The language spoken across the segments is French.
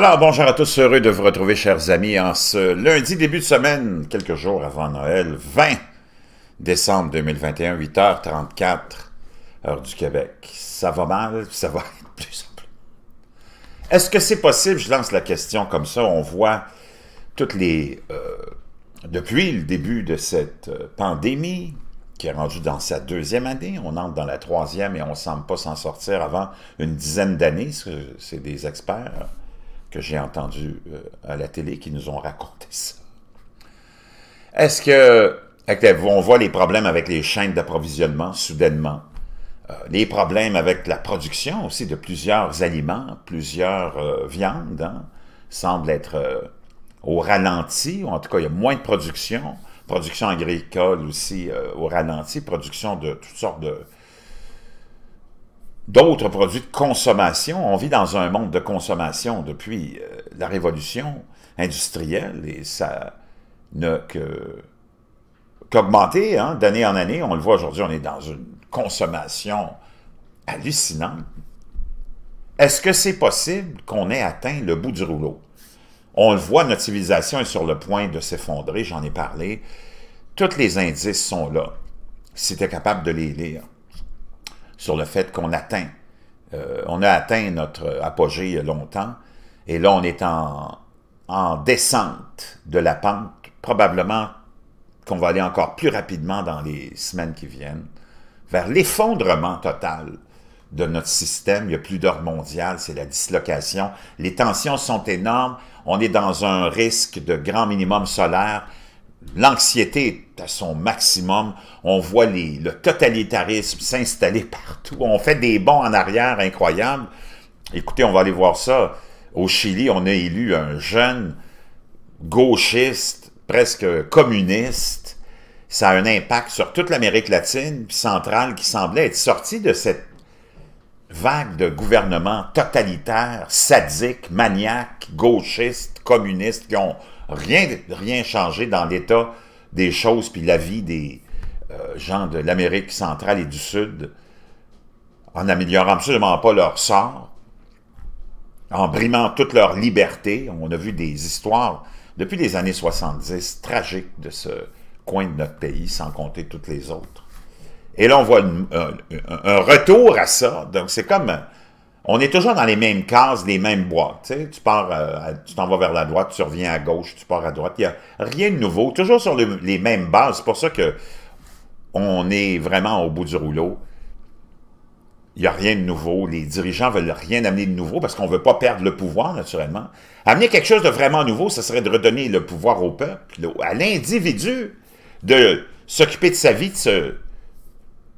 Alors, bonjour à tous, heureux de vous retrouver, chers amis, en ce lundi début de semaine, quelques jours avant Noël, 20 décembre 2021, 8h34, heure du Québec. Ça va mal, ça va être plus simple Est-ce que c'est possible, je lance la question comme ça, on voit toutes les... Euh, depuis le début de cette euh, pandémie, qui est rendue dans sa deuxième année, on entre dans la troisième et on ne semble pas s'en sortir avant une dizaine d'années, c'est des experts que j'ai entendu euh, à la télé qui nous ont raconté ça. Est-ce que, on voit les problèmes avec les chaînes d'approvisionnement soudainement, euh, les problèmes avec la production aussi de plusieurs aliments, plusieurs euh, viandes, hein, semblent être au ralenti, ou en tout cas, il y a moins de production, production agricole aussi au ralenti, production de toutes sortes de d'autres produits de consommation. On vit dans un monde de consommation depuis euh, la révolution industrielle et ça n'a que qu'augmenter hein, d'année en année. On le voit aujourd'hui, on est dans une consommation hallucinante. Est-ce que c'est possible qu'on ait atteint le bout du rouleau? On le voit, notre civilisation est sur le point de s'effondrer, j'en ai parlé. Tous les indices sont là, si tu es capable de les lire sur le fait qu'on atteint. Euh, on a atteint notre apogée il y a longtemps, et là, on est en, en descente de la pente, probablement qu'on va aller encore plus rapidement dans les semaines qui viennent, vers l'effondrement total de notre système. Il n'y a plus d'ordre mondial, c'est la dislocation. Les tensions sont énormes. On est dans un risque de grand minimum solaire L'anxiété est à son maximum. On voit le totalitarisme s'installer partout. On fait des bons en arrière incroyables. Écoutez, on va aller voir ça. Au Chili, on a élu un jeune gauchiste, presque communiste. Ça a un impact sur toute l'Amérique latine centrale qui semblait être sortie de cette vague de gouvernements totalitaires, sadiques, maniaques, gauchistes, communistes qui ont rien, rien changé dans l'état des choses puis la vie des euh, gens de l'Amérique centrale et du Sud en améliorant absolument pas leur sort, en brimant toute leur liberté. On a vu des histoires depuis les années 70 tragiques de ce coin de notre pays, sans compter toutes les autres. Et là, on voit un, un, retour à ça. Donc, c'est comme on est toujours dans les mêmes cases, les mêmes boîtes. Tu pars, euh, tu t'en vas vers la droite, tu reviens à gauche, tu pars à droite. Il n'y a rien de nouveau, toujours sur les mêmes bases. C'est pour ça que on est vraiment au bout du rouleau. Il n'y a rien de nouveau. Les dirigeants veulent rien amener de nouveau parce qu'on ne veut pas perdre le pouvoir, naturellement. Amener quelque chose de vraiment nouveau, ce serait de redonner le pouvoir au peuple, à l'individu, de s'occuper de sa vie,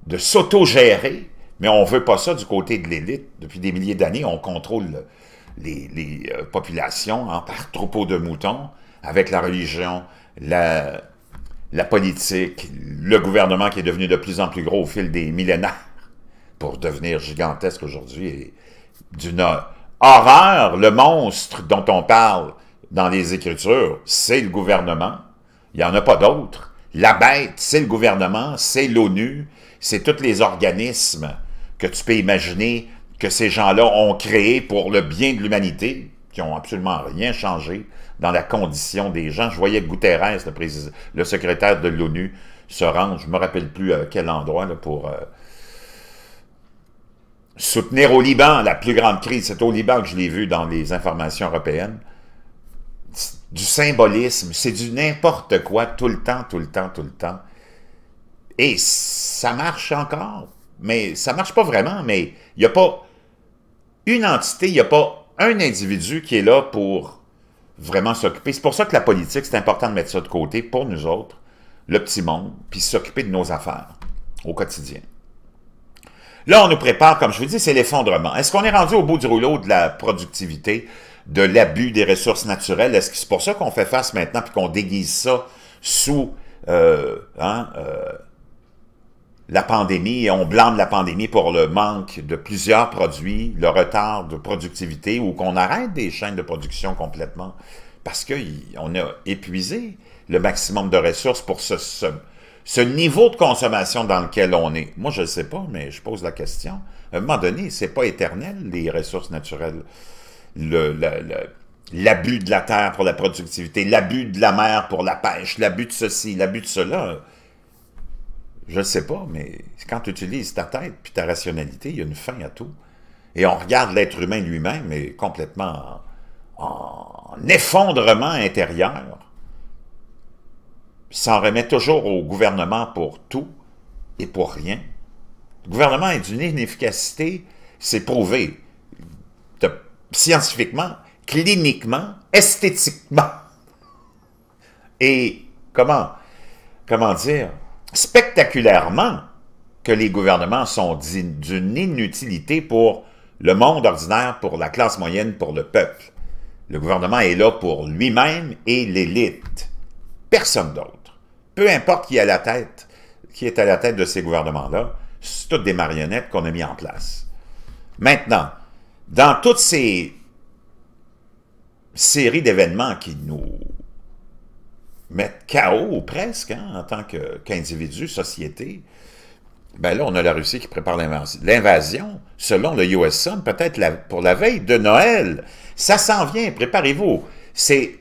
de s'autogérer. Mais on ne veut pas ça du côté de l'élite. Depuis des milliers d'années, on contrôle les, euh, populations hein, par troupeau de moutons, avec la religion, la, la politique, le gouvernement qui est devenu de plus en plus gros au fil des millénaires pour devenir gigantesque aujourd'hui d'une horreur. Le monstre dont on parle dans les Écritures, c'est le gouvernement. Il n'y en a pas d'autre. La bête, c'est le gouvernement, c'est l'ONU, c'est tous les organismes que tu peux imaginer que ces gens-là ont créé pour le bien de l'humanité, qui n'ont absolument rien changé dans la condition des gens. Je voyais Guterres, le, président, le secrétaire de l'ONU, se rendre, je ne me rappelle plus à quel endroit, pour euh, soutenir au Liban la plus grande crise. C'est au Liban que je l'ai vu dans les informations européennes. Du symbolisme, c'est du n'importe quoi, tout le temps, tout le temps, tout le temps. Et ça marche encore mais ça marche pas vraiment, mais il n'y a pas une entité, il n'y a pas un individu qui est là pour vraiment s'occuper. C'est pour ça que la politique, c'est important de mettre ça de côté pour nous autres, le petit monde, puis s'occuper de nos affaires au quotidien. Là, on nous prépare, comme je vous dis, c'est l'effondrement. Est-ce qu'on est rendu au bout du rouleau de la productivité, de l'abus des ressources naturelles? Est-ce que c'est pour ça qu'on fait face maintenant, puis qu'on déguise ça sous... Euh, hein, euh, la pandémie on blâme la pandémie pour le manque de plusieurs produits, le retard de productivité ou qu'on arrête des chaînes de production complètement parce qu'on a épuisé le maximum de ressources pour ce, niveau de consommation dans lequel on est. Moi, je ne sais pas, mais je pose la question. À un moment donné, ce n'est pas éternel, les ressources naturelles. l'abus de la terre pour la productivité, l'abus de la mer pour la pêche, l'abus de ceci, l'abus de cela. Je ne sais pas, mais quand tu utilises ta tête puis ta rationalité, il y a une fin à tout. Et on regarde l'être humain lui-même, mais complètement en, effondrement intérieur, s'en remet toujours au gouvernement pour tout et pour rien. Le gouvernement est d'une inefficacité, c'est prouvé scientifiquement, cliniquement, esthétiquement. Et comment, comment dire, spectaculairement que les gouvernements sont d'une inutilité pour le monde ordinaire, pour la classe moyenne, pour le peuple. Le gouvernement est là pour lui-même et l'élite, personne d'autre. Peu importe qui est à la tête, qui est à la tête de ces gouvernements-là, c'est toutes des marionnettes qu'on a mis en place. Maintenant, dans toutes ces séries d'événements qui nous mettre chaos presque hein, en tant qu'individu, société, ben là, on a la Russie qui prépare l'invasion, selon le US Sun, peut-être pour la veille de Noël. Ça s'en vient, préparez-vous. C'est,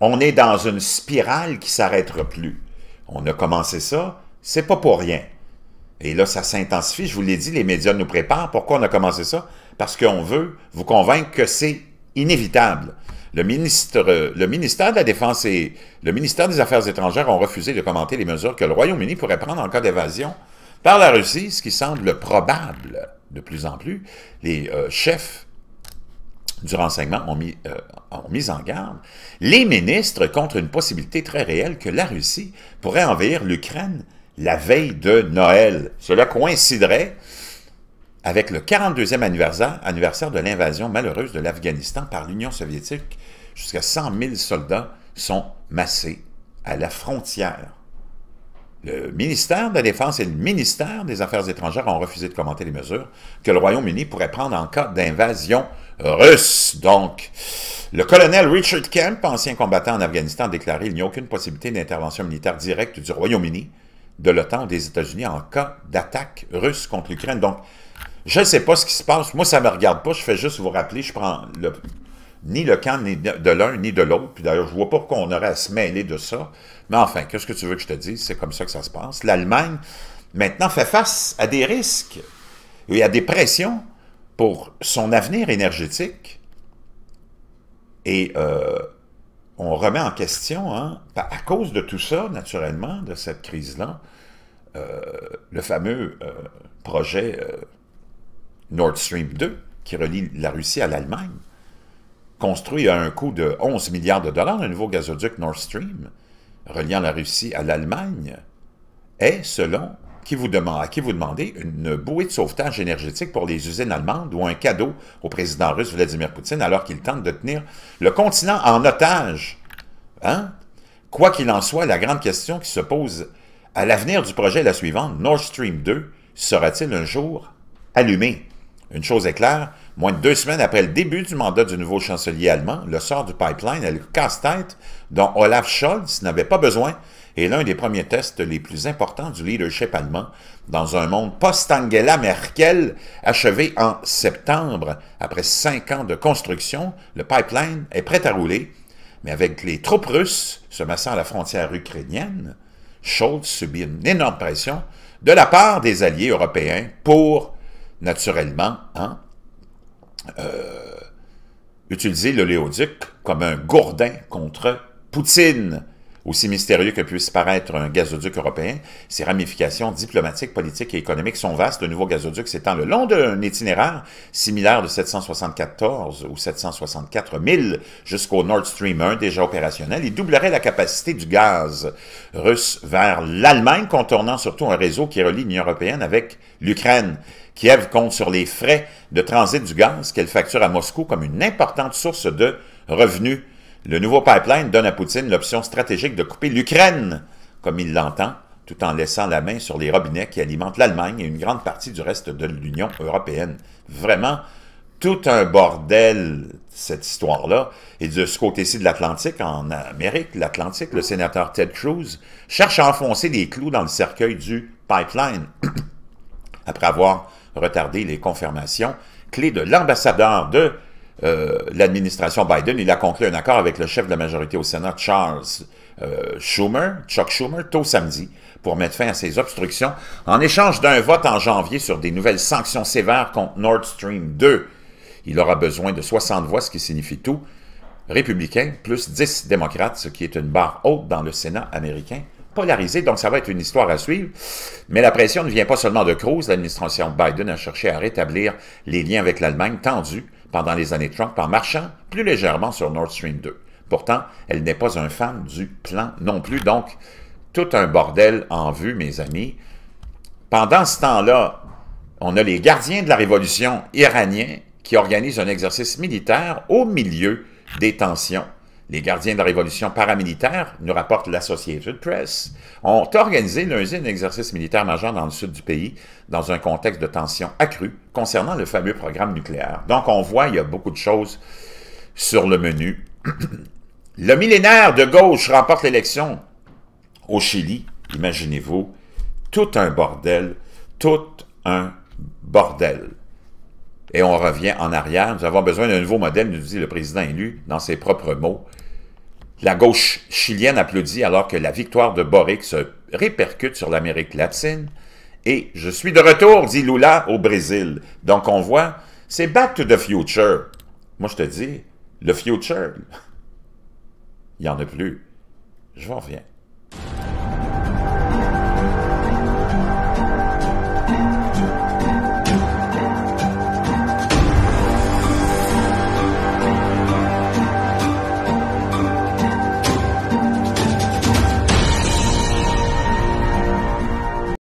on est dans une spirale qui s'arrêtera plus. On a commencé ça, c'est pas pour rien. Et là, ça s'intensifie. Je vous l'ai dit, les médias nous préparent. Pourquoi on a commencé ça? Parce qu'on veut vous convaincre que c'est inévitable. Le, ministre, euh, ministère de la Défense et le ministère des Affaires étrangères ont refusé de commenter les mesures que le Royaume-Uni pourrait prendre en cas d'évasion par la Russie, ce qui semble probable de plus en plus. Les euh, chefs du renseignement euh, ont mis, en garde les ministres contre une possibilité très réelle que la Russie pourrait envahir l'Ukraine la veille de Noël. Cela coïnciderait avec le 42e anniversaire, de l'invasion malheureuse de l'Afghanistan par l'Union soviétique, jusqu'à 100 000 soldats sont massés à la frontière. Le ministère de la Défense et le ministère des Affaires étrangères ont refusé de commenter les mesures que le Royaume-Uni pourrait prendre en cas d'invasion russe. Donc, le colonel Richard Kemp, ancien combattant en Afghanistan, a déclaré qu'il n'y a aucune possibilité d'intervention militaire directe du Royaume-Uni, de l'OTAN ou des États-Unis en cas d'attaque russe contre l'Ukraine. Donc, je ne sais pas ce qui se passe. Moi, ça ne me regarde pas. Je fais juste vous rappeler, je prends ni le camp de l'un ni de l'autre. Puis d'ailleurs, je ne vois pas pourquoi on aurait à se mêler de ça. Mais enfin, qu'est-ce que tu veux que je te dise? C'est comme ça que ça se passe. L'Allemagne, maintenant, fait face à des risques et à des pressions pour son avenir énergétique. Et euh, on remet en question, hein, à cause de tout ça, naturellement, de cette crise-là, euh, le fameux euh, projet Nord Stream 2, qui relie la Russie à l'Allemagne, construit à un coût de 11 milliards de dollars, le nouveau gazoduc Nord Stream, reliant la Russie à l'Allemagne, est, selon qui vous demande, à qui vous demandez une bouée de sauvetage énergétique pour les usines allemandes ou un cadeau au président russe Vladimir Poutine alors qu'il tente de tenir le continent en otage. Hein? Quoi qu'il en soit, la grande question qui se pose à l'avenir du projet est la suivante. Nord Stream 2 sera-t-il un jour allumé? Une chose est claire, moins de deux semaines après le début du mandat du nouveau chancelier allemand, le sort du pipeline est le casse-tête dont Olaf Scholz n'avait pas besoin et l'un des premiers tests les plus importants du leadership allemand dans un monde post-Angela Merkel achevé en septembre. Après cinq ans de construction, le pipeline est prêt à rouler, mais avec les troupes russes se massant à la frontière ukrainienne, Scholz subit une énorme pression de la part des alliés européens pour naturellement, hein, euh, utiliser l'oléoduc comme un gourdin contre Poutine. Aussi mystérieux que puisse paraître un gazoduc européen, ses ramifications diplomatiques, politiques et économiques sont vastes. Le nouveau gazoduc s'étend le long d'un itinéraire similaire de 774 ou 764 000 jusqu'au Nord Stream 1 déjà opérationnel. Il doublerait la capacité du gaz russe vers l'Allemagne, contournant surtout un réseau qui relie l'Union européenne avec l'Ukraine. Kiev compte sur les frais de transit du gaz qu'elle facture à Moscou comme une importante source de revenus. Le nouveau pipeline donne à Poutine l'option stratégique de couper l'Ukraine, comme il l'entend, tout en laissant la main sur les robinets qui alimentent l'Allemagne et une grande partie du reste de l'Union européenne. Vraiment, tout un bordel, cette histoire-là. Et de ce côté-ci de l'Atlantique, en Amérique, l'Atlantique, le sénateur Ted Cruz cherche à enfoncer des clous dans le cercueil du pipeline, après avoir retarder les confirmations clé de l'ambassadeur de euh, l'administration Biden. Il a conclu un accord avec le chef de la majorité au Sénat, Charles euh, Schumer, Chuck Schumer, tôt samedi, pour mettre fin à ces obstructions, en échange d'un vote en janvier sur des nouvelles sanctions sévères contre Nord Stream 2. Il aura besoin de 60 voix, ce qui signifie tout, républicains plus 10 démocrates, ce qui est une barre haute dans le Sénat américain polarisé, donc ça va être une histoire à suivre. Mais la pression ne vient pas seulement de Cruz. L'administration Biden a cherché à rétablir les liens avec l'Allemagne tendus pendant les années Trump en marchant plus légèrement sur Nord Stream 2. Pourtant, elle n'est pas un fan du plan non plus, donc tout un bordel en vue, mes amis. Pendant ce temps-là, on a les gardiens de la révolution iranien qui organisent un exercice militaire au milieu des tensions les gardiens de la révolution paramilitaire, nous rapporte l'Associated Press, ont organisé lundi un exercice militaire majeur dans le sud du pays dans un contexte de tension accrue concernant le fameux programme nucléaire. Donc on voit, il y a beaucoup de choses sur le menu. le millénaire de gauche remporte l'élection au Chili. Imaginez-vous, tout un bordel, tout un bordel et on revient en arrière. Nous avons besoin d'un nouveau modèle, nous dit le président élu dans ses propres mots. La gauche chilienne applaudit alors que la victoire de Boric se répercute sur l'Amérique latine. Et je suis de retour, dit Lula, au Brésil. Donc on voit, c'est back to the future. Moi je te dis, le future, il n'y en a plus. Je reviens.